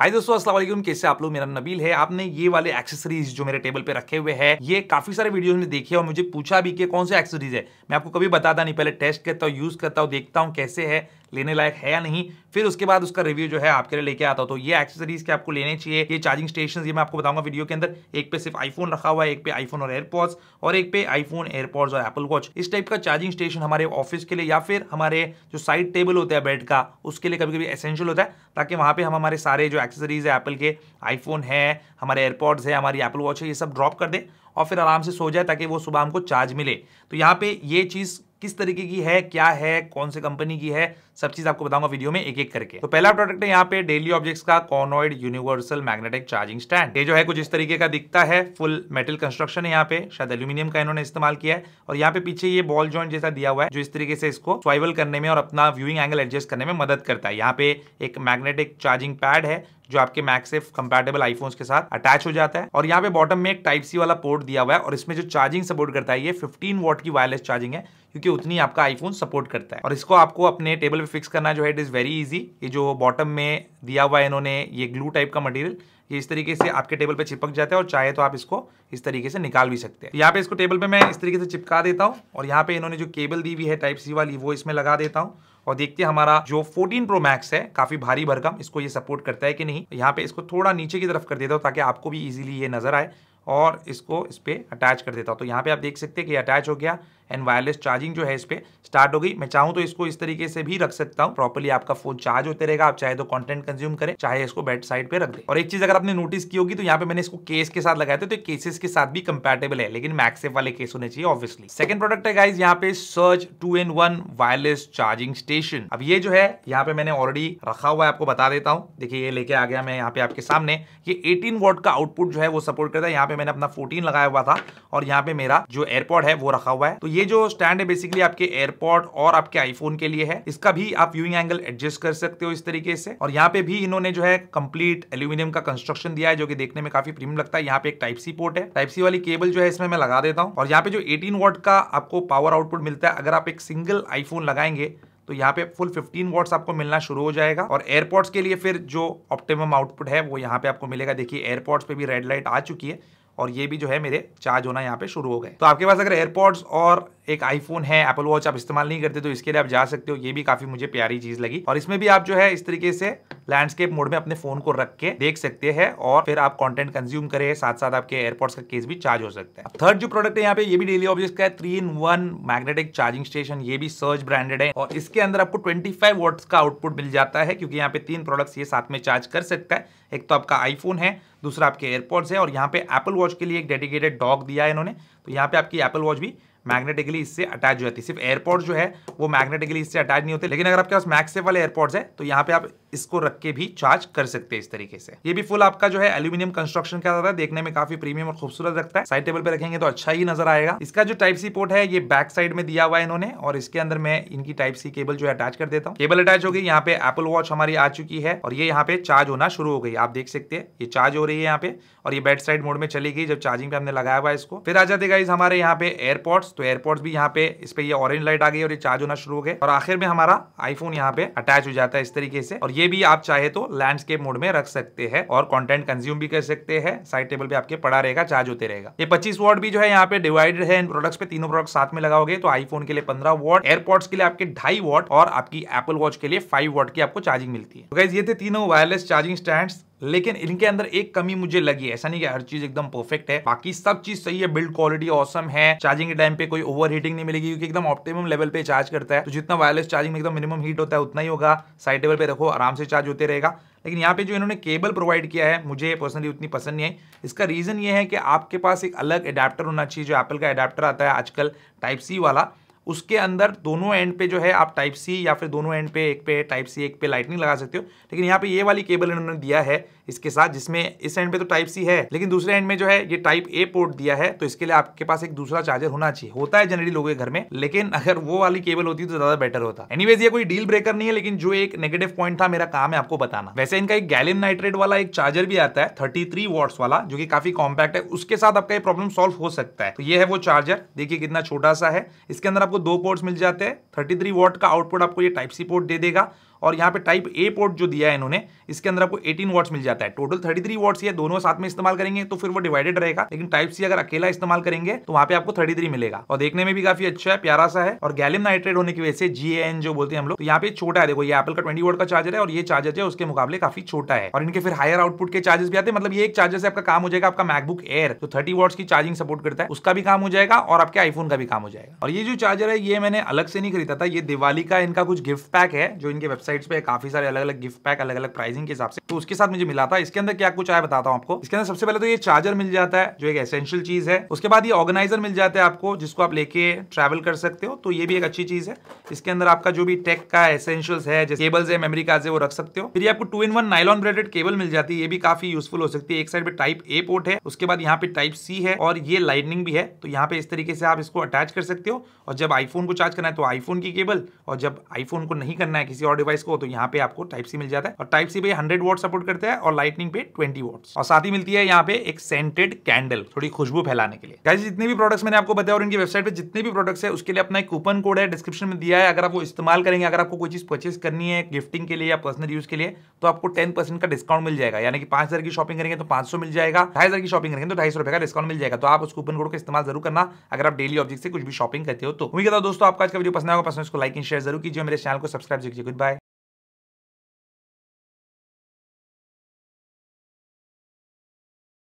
हाय दोस्तों अस्सलाम वालेकुम कैसे आप लोग मेरा नबील है आपने ये वाले एक्सेसरीज जो मेरे टेबल पे रखे हुए हैं ये काफी सारे वीडियोस में देखे और मुझे पूछा भी कि कौन से एक्सेसरीज है मैं आपको कभी बताता नहीं पहले टेस्ट करता हूँ यूज करता हूँ देखता हूँ कैसे है लेने लायक है या नहीं फिर उसके बाद उसका रिव्यू जो है आपके लिए लेके आता हूँ तो ये एक्सेसरीज के आपको लेने चाहिए ये चार्जिंग स्टेशन ये मैं आपको बताऊंगा वीडियो के अंदर एक पे सिर्फ आईफोन रखा हुआ है एक पे आईफोन और एयरपॉड्स और एक पे आईफोन एयरपॉड्स और एप्पल वॉच इस टाइप का चार्जिंग स्टेशन हमारे ऑफिस के लिए या फिर हमारे जो साइड टेबल होता है बेड का उसके लिए कभी कभी एसेंशियल होता है ताकि वहां पे हम हमारे सारे जो एक्सेसरीज है एप्पल के आईफोन है हमारे एयरपॉड्स है हमारी एप्पल वॉच है ये सब ड्रॉप कर दे और फिर आराम से सो जाए ताकि वो सुबह हमको चार्ज मिले तो यहाँ पे ये चीज़ किस तरीके की है क्या है कौन से कंपनी की है सब चीज़ आपको बताऊंगा वीडियो में एक एक करके तो पहला प्रोडक्ट है यहाँ पे डेली ऑब्जेक्ट्स का कॉनॉइड यूनिवर्सल मैग्नेटिक चार्जिंग स्टैंड ये जो है कुछ इस तरीके का दिखता है फुल मेटल कंस्ट्रक्शन है यहाँ पे शायद एल्यूमिनियम का इन्होंने इस्तेमाल किया है और यहाँ पे पीछे ये बॉल जॉइंट जैसा दिया हुआ है जो इस तरीके से इसको स्वाइवल करने में और अपना व्यूइंग एंगल एडजस्ट करने में मदद करता है यहाँ पे एक मैग्नेटिक चार्जिंग पैड है जो आपके मैक से कंपेटेबल आईफोन के साथ अटैच हो जाता है और यहाँ पे बॉटम में एक टाइप सी वाला पोर्ट दिया हुआ है और इसमें जो चार्जिंग सपोर्ट करता है ये 15 वॉट की वायरलेस चार्जिंग है क्योंकि उतनी आपका आईफोन सपोर्ट करता है और इसको आपको अपने टेबल पे फिक्स करना जो है इट इज़ वेरी इजी ये जो बॉटम में दिया हुआ है इन्होंने ये ग्लू टाइप का मटेरियल ये इस तरीके से आपके टेबल पे चिपक जाता है और चाहे तो आप इसको इस तरीके से निकाल भी सकते हैं यहाँ पे इसको टेबल पे मैं इस तरीके से चिपका देता हूँ और यहाँ पे इन्होंने जो केबल दी हुई है टाइप सी वाली वो इसमें लगा देता हूँ और देखते हैं हमारा जो 14 प्रो मैक्स है काफी भारी भरकम इसको ये सपोर्ट करता है कि नहीं यहाँ पे इसको थोड़ा नीचे की तरफ कर देता हूँ ताकि आपको भी इजीली ये नजर आए और इसको इस पर अटैच कर देता हूँ तो यहाँ पे आप देख सकते हैं कि अटैच हो गया एंड वायरलेस चार्जिंग जो है इस पर स्टार्ट हो गई मैं चाहूँ तो इसको इस तरीके से भी रख सकता हूँ प्रॉपरली आपका फोन चार्ज होते रहेगा आप चाहे तो कंटेंट कंज्यूम करें चाहे इसको बेड साइड पे रख दे और एक चीज अगर आपने नोटिस की होगी तो यहाँ पे मैंने इसको केस के साथ लगाया था तो केसेस के साथ भी कंपेटेबल है लेकिन मैक्सेफ वाले केस होने चाहिए ऑब्वियसली सेकंड प्रोडक्ट है गाइज यहाँ पे search two in one wireless charging station अब ये जो है यहाँ पे मैंने ऑलरेडी रखा हुआ है आपको बता देता हूँ देखिए ये लेके आ गया मैं यहाँ पे आपके सामने ये 18 वोट का आउटपुट जो है वो सपोर्ट करता है यहाँ पे मैंने अपना 14 लगाया हुआ था और यहाँ पे मेरा जो एयरपोर्ट है वो रखा हुआ है तो ये जो स्टैंड है बेसिकली आपके एयरपोर्ट और आपके आईफोन के लिए है इसका भी आप व्यूइंग एंगल एडजस्ट कर सकते हो इस तरीके से और यहाँ पे भी इन्होंने जो है कंप्लीट एल्यूमिनियम का कंस्ट्रक्शन दिया है जो कि देखने में काफी प्रीमियम लगता है यहाँ पे एक टाइप सी पोर्ट है टाइप सी वाली केबल जो है इसमें मैं लगा देता हूँ और यहाँ पे जो एटीन वॉट का आपको पावर आउटपुट मिलता है अगर आप एक सिंगल आईफोन लगाएंगे तो यहाँ पे फुल 15 वॉट्स आपको मिलना शुरू हो जाएगा और एयरपोर्ट्स के लिए फिर जो ऑप्टिमम आउटपुट है वो यहाँ पे आपको मिलेगा देखिए एयरपोर्ट्स पे भी रेड लाइट आ चुकी है और ये भी जो है मेरे चार्ज होना यहाँ पे शुरू हो गए तो आपके पास अगर एयरपॉड्स और एक आईफोन है एप्पल वॉच आप इस्तेमाल नहीं करते तो इसके लिए आप जा सकते हो ये भी काफी मुझे प्यारी चीज लगी और इसमें भी आप जो है इस तरीके से लैंडस्केप मोड में अपने फोन को रख के देख सकते हैं और फिर आप कंटेंट कंज्यूम करें साथ साथ आपके एयरपोर्ट्स का केस भी चार्ज हो सकता है थर्ड जो प्रोडक्ट है यहाँ पे ये भी डेली ऑब्जेक्ट का है three in one magnetic charging station ये भी सर्च ब्रांडेड है और इसके अंदर आपको ट्वेंटी फाइव का आउटपुट मिल जाता है क्योंकि यहाँ पे तीन प्रोडक्ट्स ये साथ में चार्ज कर सकता है एक तो आपका आईफोन है दूसरा आपके एयरपोर्ट्स है और यहाँ पे एप्पल वॉच के लिए एक डेडिकेटेड डॉग दिया है इन्होंने तो यहाँ पे आपकी एप्पल वॉच भी मैग्नेटिकली इससे अटैच हो जाती है सिर्फ एयरपोर्ट जो है वो मैग्नेटिकली इससे अटैच नहीं होते लेकिन अगर आपके पास मैक्सेफ वाले एयरपोर्ट है तो यहाँ पे आप इसको रख के भी चार्ज कर सकते हैं इस तरीके से ये भी फुल आपका जो है एल्यूमिनियम कंस्ट्रक्शन का रहता है देखने में काफी प्रीमियम और खूबसूरत लगता है साइड टेबल पे रखेंगे तो अच्छा ही नजर आएगा इसका जो टाइप सी पोर्ट है ये बैक साइड में दिया हुआ है इन्होंने और इसके अंदर मैं इनकी टाइप सी केबल जो है अटैच कर देता हूँ केबल अटैच हो गई यहाँ पे एपल वॉच हमारी आ चुकी है और ये यहाँ पे चार्ज होना शुरू हो गई आप देख सकते हैं ये चार्ज हो रही है यहाँ पे और ये बेड साइड मोड में चली गई जब चार्जिंग पे हमने लगाया हुआ है इसको फिर आ जाते गाइज हमारे यहाँ पे एयरपोर्ट्स तो एयरपोर्ट भी यहाँ पे इस पे ये ऑरेंज लाइट आ गई और ये चार्ज होना शुरू हो गया और आखिर में हमारा आईफोन यहाँ पे अटैच हो जाता है इस तरीके से और ये भी आप चाहे तो लैंडस्केप मोड में रख सकते हैं और कॉन्टेंट कंज्यूम भी कर सकते हैं साइड टेबल पे आपके पड़ा रहेगा चार्ज होते रहेगा ये पच्चीस वॉट भी जो है यहाँ पे डिवाइडेड है इन प्रोडक्ट्स पे तीनों प्रोडक्ट साथ में लगाओगे तो आईफोन के लिए पंद्रह वॉट एयरपोर्ट्स के लिए आपके ढाई वॉट और आपकी एपल वॉच के लिए फाइव वॉट की आपको चार्जिंग मिलती है तो ये थे तीनों वायरलेस चार्जिंग स्टैंड लेकिन इनके अंदर एक कमी मुझे लगी ऐसा नहीं कि हर चीज एकदम परफेक्ट है बाकी सब चीज सही है बिल्ड क्वालिटी ऑसम है चार्जिंग के टाइम पे कोई ओवर हीटिंग नहीं मिलेगी क्योंकि एकदम ऑप्टिमम लेवल पे चार्ज करता है तो जितना वायरलेस चार्जिंग में एकदम मिनिमम हीट होता है उतना ही होगा साइड टेबल पे रखो आराम से चार्ज होते रहेगा लेकिन यहाँ पे जो इन्होंने केबल प्रोवाइड किया है मुझे पर्सनली उतनी पसंद नहीं है इसका रीज़न ये है कि आपके पास एक अलग अडेप्टर होना चाहिए जो एप्पल का अडेप्टर आता है आजकल टाइप सी वाला उसके अंदर दोनों एंड पे जो है आप टाइप सी या फिर दोनों एंड पे एक पे टाइप सी एक पे लाइटनिंग लगा सकते हो लेकिन यहाँ पे ये वाली केबल इन्होंने दिया है इसके साथ जिसमें इस एंड पे तो टाइप सी है लेकिन दूसरे एंड में जो है ये टाइप ए पोर्ट दिया है तो इसके लिए आपके पास एक दूसरा चार्जर होना चाहिए होता है जनरली लोगों के घर में लेकिन अगर वो वाली केबल होती तो ज्यादा बेटर होता एनी ये कोई डील ब्रेकर नहीं है लेकिन जो एक नेगेटिव पॉइंट था मेरा काम है आपको बताना वैसे इनका एक गैलिन नाइट्रेट वाला एक चार्जर भी आता है थर्टी थ्री वाला जो की काफी कॉम्पैक्ट है उसके साथ आपका ये प्रॉब्लम सोल्व हो सकता है तो ये है वो चार्जर देखिए कितना छोटा सा है इसके अंदर आपको आपको दो पोर्ट्स मिल जाते हैं थर्टी थ्री वॉट का आउटपुट आपको ये टाइप सी पोर्ट दे देगा और यहाँ पे टाइप ए पोर्ट जो दिया है इन्होंने इसके अंदर आपको 18 वॉट्स मिल जाता है टोटल 33 वॉट्स ये दोनों साथ में इस्तेमाल करेंगे तो फिर वो डिवाइडेड रहेगा लेकिन टाइप सी अगर अकेला इस्तेमाल करेंगे तो वहाँ पे आपको 33 मिलेगा और देखने में भी काफी अच्छा है प्यारा सा है और गैलियम नाइट्रेट होने की वजह से जी जो बोलते हैं हम लोग तो यहाँ पे छोटा है देखो ये एपल का ट्वेंटी वोट का चार्जर है और ये चार्जर है उसके मुकाबले काफी छोटा है और इनके फिर हायर आउटपुट के चार्जेस भी आते हैं मतलब ये एक चार्जर से आपका काम हो जाएगा आपका मैकबुक एयर तो थर्टी वॉट्स की चार्जिंग सपोर्ट करता है उसका भी काम हो जाएगा और आपके आईफोन का भी काम हो जाएगा और ये जो चार्जर है ये मैंने अलग से नहीं खरीदा था ये दिवाली का इनका कुछ गिफ्ट पैक है जो इनके वेबसाइट वेबसाइट्स पे काफी सारे अलग अलग गिफ्ट पैक अलग अलग प्राइसिंग के हिसाब से तो उसके साथ मुझे मिला था इसके अंदर क्या कुछ आया बताता हूँ आपको इसके अंदर सबसे पहले तो ये चार्जर मिल जाता है जो एक एसेंशियल चीज है उसके बाद ये ऑर्गेनाइजर मिल जाता है आपको जिसको आप लेके ट्रेवल कर सकते हो तो ये भी एक अच्छी चीज है इसके अंदर आपका जो भी टेक का एसेंशियल है केबल्स है मेमरी कार्ड है वो रख सकते हो फिर आपको two in one nylon braided cable मिल जाती है ये भी काफी यूजफुल हो सकती है एक साइड पे टाइप ए पोर्ट है उसके बाद यहाँ पे टाइप सी है और ये लाइटनिंग भी है तो यहाँ पे इस तरीके से आप इसको अटैच कर सकते हो और जब आईफोन को चार्ज करना है तो आईफोन की केबल और जब आईफोन को नहीं करना है किसी और डिवाइस डिवाइस को तो यहाँ पे आपको टाइप सी मिल जाता है और टाइप सी पे हंड्रेड वॉट सपोर्ट करता है और लाइटनिंग पे ट्वेंटी वॉट और साथ ही मिलती है यहाँ पे एक सेंटेड कैंडल थोड़ी खुशबू फैलाने के लिए गाइस जितने भी प्रोडक्ट्स मैंने आपको बताया और इनकी वेबसाइट पे जितने भी प्रोडक्ट्स है उसके लिए अपना एक कूपन कोड है डिस्क्रिप्शन में दिया है अगर आप वो इस्तेमाल करेंगे अगर आपको कोई चीज परचेस करनी है गिफ्टिंग के लिए या पर्सनल यूज के लिए तो आपको टेन परसेंट का डिस्काउंट मिल जाएगा यानी कि पांच हजार की शॉपिंग करेंगे तो पांच सौ मिल जाएगा ढाई हजार की शॉपिंग करेंगे तो ढाई सौ रुपए का डिस्काउंट मिल जाएगा तो आप उस कूपन कोड का इस्तेमाल जरूर करना अगर आप डेली ऑब्जेक्ट से कुछ भी शॉपिंग करते हो तो उम्मीद करता दोस्तों आपका आज का वीडियो पसंद आएगा पसंद तो उसको लाइक एंड शेयर जरूर कीजिए मेरे चैनल को सब्सक्राइब कीजिए गुड बाय